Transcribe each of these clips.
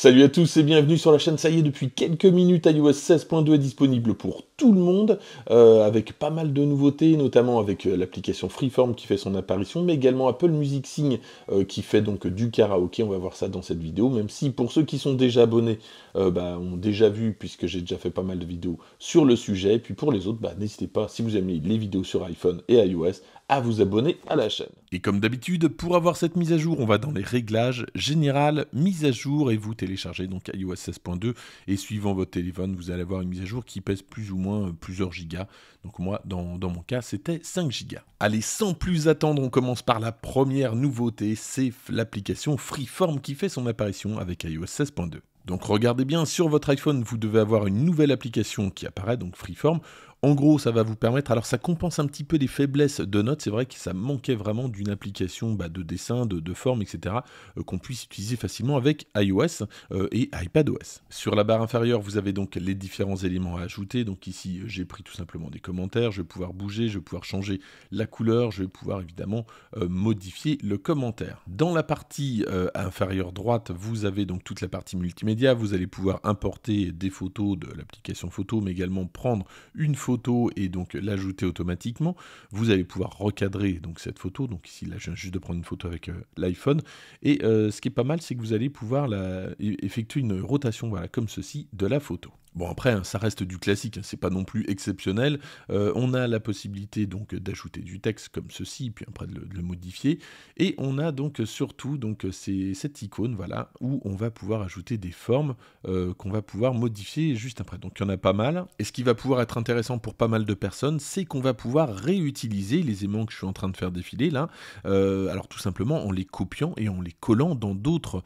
Salut à tous et bienvenue sur la chaîne. Ça y est, depuis quelques minutes, iOS 16.2 est disponible pour tout le monde, euh, avec pas mal de nouveautés, notamment avec euh, l'application Freeform qui fait son apparition, mais également Apple Music Sing euh, qui fait donc du karaoké. On va voir ça dans cette vidéo, même si pour ceux qui sont déjà abonnés, bah, ont déjà vu, puisque j'ai déjà fait pas mal de vidéos sur le sujet. Et puis pour les autres, bah, n'hésitez pas, si vous aimez les vidéos sur iPhone et iOS, à vous abonner à la chaîne. Et comme d'habitude, pour avoir cette mise à jour, on va dans les réglages général, mise à jour et vous téléchargez donc iOS 16.2 et suivant votre téléphone, vous allez avoir une mise à jour qui pèse plus ou moins euh, plusieurs gigas. Donc moi, dans, dans mon cas, c'était 5 gigas. Allez, sans plus attendre, on commence par la première nouveauté, c'est l'application Freeform qui fait son apparition avec iOS 16.2. Donc regardez bien, sur votre iPhone, vous devez avoir une nouvelle application qui apparaît, donc Freeform. En gros, ça va vous permettre, alors ça compense un petit peu les faiblesses de notes c'est vrai que ça manquait vraiment d'une application bas de dessin, de, de forme, etc., euh, qu'on puisse utiliser facilement avec iOS et euh, et iPadOS. Sur la barre inférieure, vous avez donc les différents éléments à ajouter, donc ici euh, j'ai pris tout simplement des commentaires, je vais pouvoir bouger, je vais pouvoir changer la couleur, je vais pouvoir évidemment modifier le commentaire. Dans la partie inférieure droite, vous avez donc toute la partie multimédia, vous allez pouvoir importer des photos de l'application photo, mais également prendre une photo et donc l'ajouter automatiquement. Vous allez pouvoir recadrer donc cette photo. Donc ici, là, je viens juste de prendre une photo avec euh, l'iPhone. Et euh, ce qui est pas mal, c'est que vous allez pouvoir la... E-, effectuer une rotation, voilà, comme ceci, de la photo. Bon après, hein, ça reste du classique, hein, c'est pas non plus exceptionnel. Euh, on a la possibilité donc d'ajouter du texte comme ceci, puis après de le, modifier. Et on a donc surtout donc cette icône, voilà, où on va pouvoir ajouter des formes euh, qu'on va pouvoir modifier juste après. Donc il y en a pas mal. Et ce qui va pouvoir être intéressant pour pas mal de personnes, c'est qu'on va pouvoir réutiliser les aimants que je suis en train de faire défiler là. Euh, alors tout simplement en les copiant et en les collant dans d'autres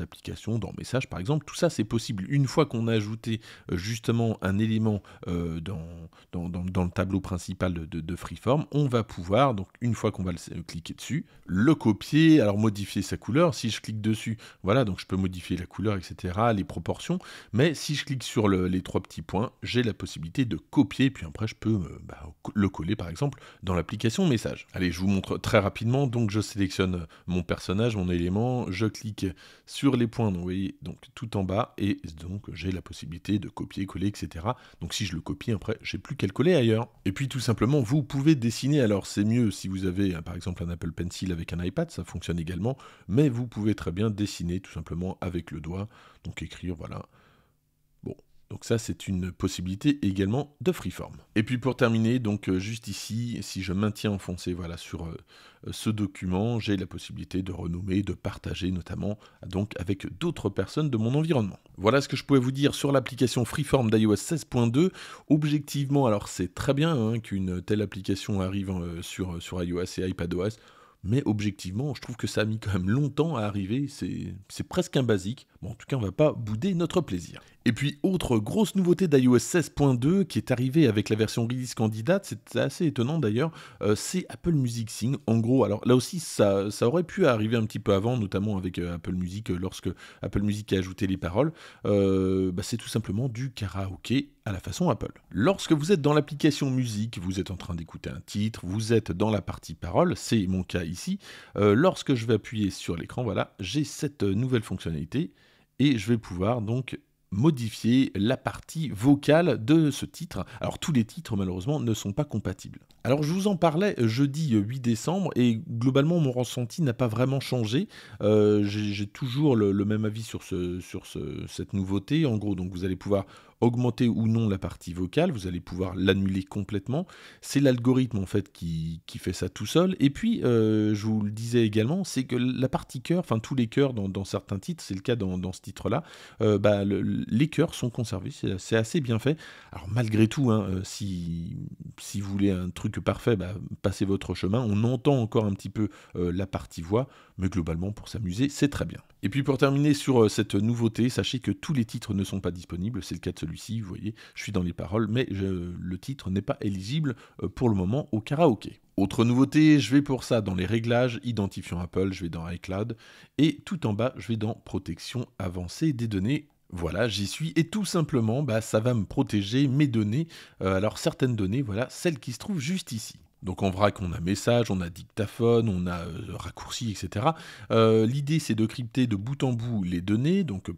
applications, dans Message par exemple. Tout ça c'est possible une fois qu'on a ajouté euh, justement un élément euh, dans, dans, dans, le tableau principal de, Freeform, on va pouvoir, donc une fois qu'on va le, euh, cliquer dessus, le copier, alors modifier sa couleur. Si je clique dessus, voilà, donc je peux modifier la couleur, etc., les proportions. Mais si je clique sur les trois petits points, j'ai la possibilité de copier, puis après je peux bah, le coller par exemple dans l'application message. Allez, je vous montre très rapidement. Donc je sélectionne mon personnage, mon élément, je clique sur les points, vous voyez, donc tout en bas, et donc j'ai la possibilité de copier, coller, etc. Donc si je le copie après, j'ai plus qu'à coller ailleurs. Et puis tout simplement, vous pouvez dessiner. Alors c'est mieux si vous avez euh, par exemple un Apple Pencil avec un iPad, ça fonctionne également. Mais vous pouvez très bien dessiner tout simplement avec le doigt. Donc écrire, voilà. Donc ça, c'est une possibilité également de freeform. Et puis pour terminer, donc euh, juste ici, si je maintiens enfoncé voilà, sur euh, euh, ce document, j'ai la possibilité de renommer, de partager notamment donc avec d'autres personnes de mon environnement. Voilà ce que je pouvais vous dire sur l'application Freeform d'iOS 16.2. Objectivement, alors c'est très bien hein, qu'une telle application arrive sur, sur iOS et iPadOS mais objectivement, je trouve que ça a mis quand même longtemps à arriver. C'est presque un basique, Bon, en tout cas, on ne va pas bouder notre plaisir. Et puis, autre grosse nouveauté d'iOS 16.2 qui est arrivée avec la version release candidate, c'est assez étonnant d'ailleurs, euh, c'est Apple Music Sing. En gros, alors là aussi, ça, aurait pu arriver un petit peu avant, notamment avec euh, Apple Music, euh, lorsque Apple Music a ajouté les paroles. Bah, c'est tout simplement du karaoké à la façon Apple. Lorsque vous êtes dans l'application musique, vous êtes en train d'écouter un titre, vous êtes dans la partie parole, c'est mon cas ici. lorsque je vais appuyer sur l'écran, voilà, j'ai cette nouvelle fonctionnalité et je vais pouvoir donc modifier la partie vocale de ce titre. Alors tous les titres malheureusement ne sont pas compatibles. Alors je vous en parlais jeudi 8 décembre et globalement mon ressenti n'a pas vraiment changé. Euh, j'ai toujours le, même avis sur, sur cette nouveauté. En gros donc vous allez pouvoir augmenter ou non la partie vocale, vous allez pouvoir l'annuler complètement. C'est l'algorithme en fait qui, fait ça tout seul. Et puis, euh, je vous le disais également, c'est que la partie cœur, enfin tous les cœurs, dans, certains titres, c'est le cas dans, ce titre-là, euh, bah, les chœurs sont conservés, c'est assez bien fait. Alors malgré tout, hein, euh, si, si, vous voulez un truc parfait, bah, passez votre chemin. On entend encore un petit peu la partie voix, mais globalement pour s'amuser, c'est très bien. Et puis pour terminer sur euh, cette nouveauté, sachez que tous les titres ne sont pas disponibles, c'est le cas de celui-ci, vous voyez, je suis dans les paroles, mais le titre n'est pas éligible euh, pour le moment au karaoké. Autre nouveauté, je vais pour ça dans les réglages, identifiant Apple, je vais dans iCloud, et tout en bas, je vais dans protection avancée des données, voilà, j'y suis et tout simplement, bah, ça va me protéger mes données. Euh, alors certaines données, voilà, celles qui se trouvent juste ici. Donc en vrac, on a message, on a dictaphone, on a raccourcis, euh, raccourci, etc. Euh, l'idée, c'est de crypter de bout en bout les données, donc euh,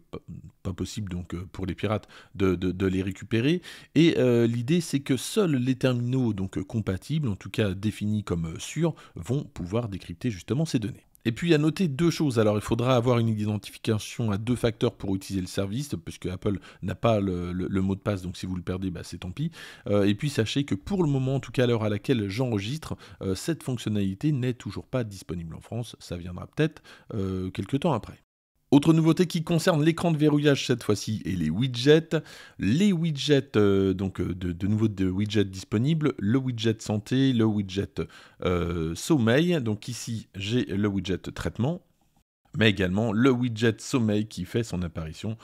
pas possible donc pour les pirates de, les récupérer. Et l'idée, c'est que seuls les terminaux donc compatibles, en tout cas définis comme sûrs, vont pouvoir décrypter justement ces données. Et puis à noter deux choses. Alors il faudra avoir une identification à deux facteurs pour utiliser le service, puisque Apple n'a pas le, mot de passe, donc si vous le perdez, bah, c'est tant pis. Euh, et puis sachez que pour le moment, en tout cas à l'heure à laquelle j'enregistre, euh, cette fonctionnalité n'est toujours pas disponible en France. Ça viendra peut-être euh, quelques temps après. Autre nouveauté qui concerne l'écran de verrouillage cette fois-ci et les widgets. Les widgets, euh, donc euh, de, nouveaux nouveau de widgets disponibles, le widget santé, le widget euh, sommeil. Donc ici j'ai le widget traitement, mais également le widget sommeil qui fait son apparition.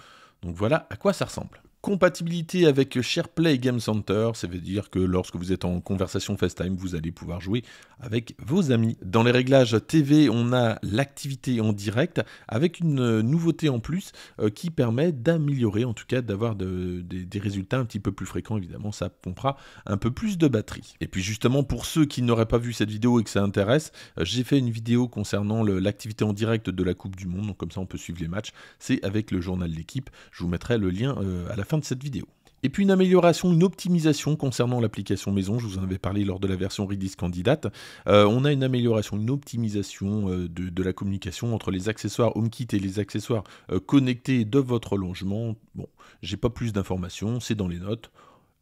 Donc voilà à quoi ça ressemble compatibilité avec SharePlay Game Center, ça veut dire que lorsque vous êtes en conversation FaceTime, vous allez pouvoir jouer avec vos amis. Dans les réglages TV, on a l'activité en direct avec une nouveauté en plus euh, qui permet d'améliorer, en tout cas d'avoir des résultats un petit peu plus fréquents. Évidemment, ça pompera un peu plus de batterie. Et puis justement, pour ceux qui n'auraient pas vu cette vidéo et que ça intéresse, euh, j'ai fait une vidéo concernant l'activité en direct de la Coupe du Monde, donc comme ça on peut suivre les matchs. C'est avec le journal d'équipe. Je vous mettrai le lien euh, à la fin de cette vidéo. Et puis une amélioration, une optimisation concernant l'application maison, je vous en avais parlé lors de la version Redis candidate, euh, on a une amélioration, une optimisation euh, de, la communication entre les accessoires HomeKit et les accessoires euh, connectés de votre logement. Bon, j'ai pas plus d'informations, c'est dans les notes,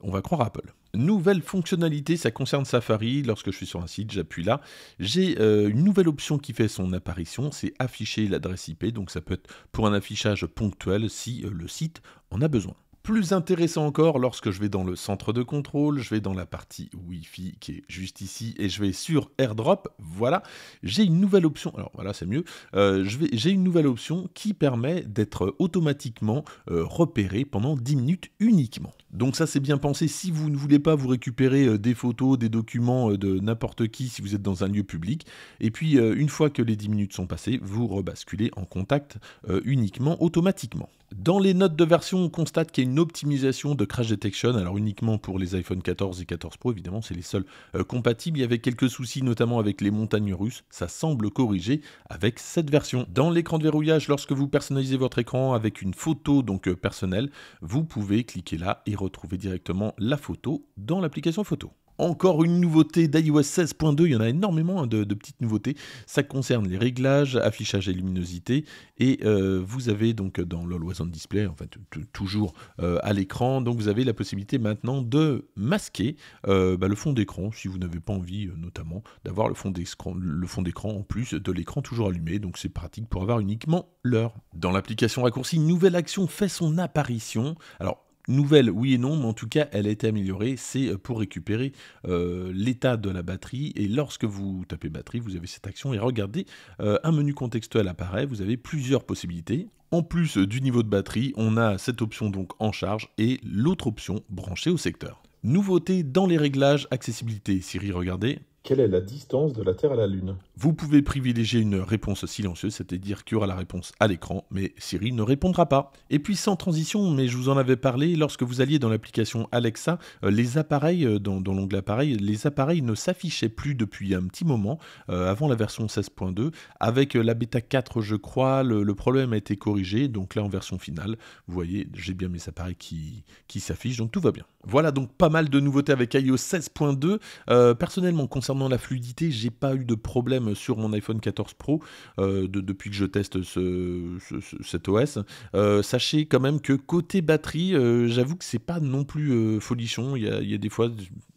on va croire Apple. Nouvelle fonctionnalité, ça concerne Safari. Lorsque je suis sur un site, j'appuie là. J'ai une nouvelle option qui fait son apparition, c'est afficher l'adresse IP. Donc ça peut être pour un affichage ponctuel si le site en a besoin. Plus intéressant encore, lorsque je vais dans le centre de contrôle, je vais dans la partie Wi-Fi qui est juste ici et je vais sur AirDrop. Voilà, j'ai une nouvelle option. Alors voilà, c'est mieux. Euh, j'ai une nouvelle option qui permet d'être automatiquement euh, repéré pendant 10 minutes uniquement. Donc ça c'est bien pensé. Si vous ne voulez pas vous récupérer euh, des photos, des documents de n'importe qui, si vous êtes dans un lieu public, et puis une fois que les 10 minutes sont passées, vous rebasculez en contact uniquement automatiquement. Dans les notes de version, on constate qu'il y a une optimisation de Crash Detection, alors uniquement pour les iPhone 14 et 14 Pro, évidemment, c'est les seuls euh, compatibles. Il y avait quelques soucis, notamment avec les montagnes russes. Ça semble corrigé avec cette version. Dans l'écran de verrouillage, lorsque vous personnalisez votre écran avec une photo donc euh, personnelle, vous pouvez cliquer là et retrouver directement la photo dans l'application photo encore une nouveauté d'iOS 16.2, il y en a énormément hein, de, petites nouveautés. Ça concerne les réglages, affichage et luminosité. Et euh, vous avez donc euh, dans l'Always Display, en fait, toujours euh, à l'écran, donc vous avez la possibilité maintenant de masquer bah, le fond d'écran si vous n'avez pas envie, notamment, d'avoir le fond d'écran en plus de l'écran toujours allumé. Donc c'est pratique pour avoir uniquement l'heure. Dans l'application raccourci, une nouvelle action fait son apparition. Alors Nouvelle, oui et non, mais en tout cas, elle a été améliorée. C'est euh, pour récupérer euh, l'état de la batterie. Et lorsque vous tapez batterie, vous avez cette action. Et regardez, euh, un menu contextuel apparaît. Vous avez plusieurs possibilités. En plus du niveau de batterie, on a cette option donc en charge et l'autre option branchée au secteur. Nouveauté dans les réglages accessibilité. Siri, regardez, quelle est la distance de la Terre à la Lune Vous pouvez privilégier une réponse silencieuse, c'est-à-dire qu'il y aura la réponse à l'écran, mais Siri ne répondra pas. Et puis sans transition, mais je vous en avais parlé, lorsque vous alliez dans l'application Alexa, euh, les appareils, euh, dans, l'onglet appareils, les appareils ne s'affichaient plus depuis un petit moment, euh, avant la version 16.2. Avec la bêta 4, je crois, le, problème a été corrigé, donc là en version finale, vous voyez, j'ai bien mes appareils qui, qui s'affichent, donc tout va bien. Voilà donc pas mal de nouveautés avec iOS 16.2. personnellement, concernant la fluidité, j'ai pas eu de problème sur mon iPhone 14 Pro euh, depuis que je teste ce, cet OS. Euh, sachez quand même que côté batterie, euh, j'avoue que c'est pas non plus folichon. Il y a des fois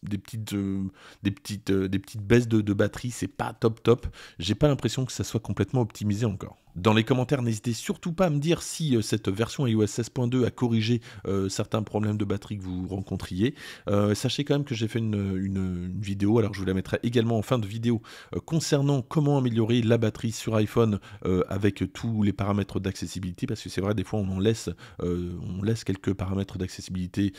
des petites, euh, des petites, euh, des petites baisses de, batterie, c'est pas top top. J'ai pas l'impression que ça soit complètement optimisé encore. Dans les commentaires, n'hésitez surtout pas à me dire si euh, cette version iOS 16.2 a corrigé certains problèmes de batterie que vous rencontriez. sachez quand même que j'ai fait une, vidéo, alors je vous la mettrai également en fin de vidéo, concernant comment améliorer la batterie sur iPhone avec tous les paramètres d'accessibilité, parce que c'est vrai, des fois on en laisse, on laisse quelques paramètres d'accessibilité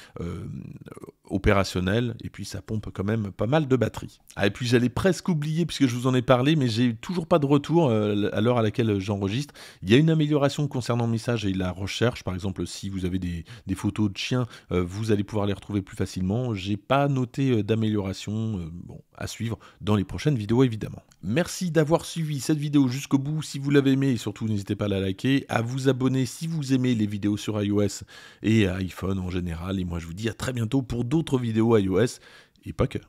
opérationnels, et puis ça pompe quand même pas mal de batterie. Ah, et puis j'allais presque oublier, puisque je vous en ai parlé, mais j'ai toujours pas de retour euh, à l'heure à laquelle euh, j'enregistre. Il y a une amélioration concernant le message et la recherche. Par exemple, si vous avez des, photos de chiens, euh, vous allez pouvoir les retrouver plus facilement. J'ai pas noté d'amélioration. bon, à suivre dans les prochaines vidéos évidemment. Merci d'avoir suivi cette vidéo jusqu'au bout. Si vous l'avez aimé, et surtout n'hésitez pas à la liker, à vous abonner si vous aimez les vidéos sur iOS et iPhone en général. Et moi je vous dis à très bientôt pour d'autres vidéos iOS et pas que.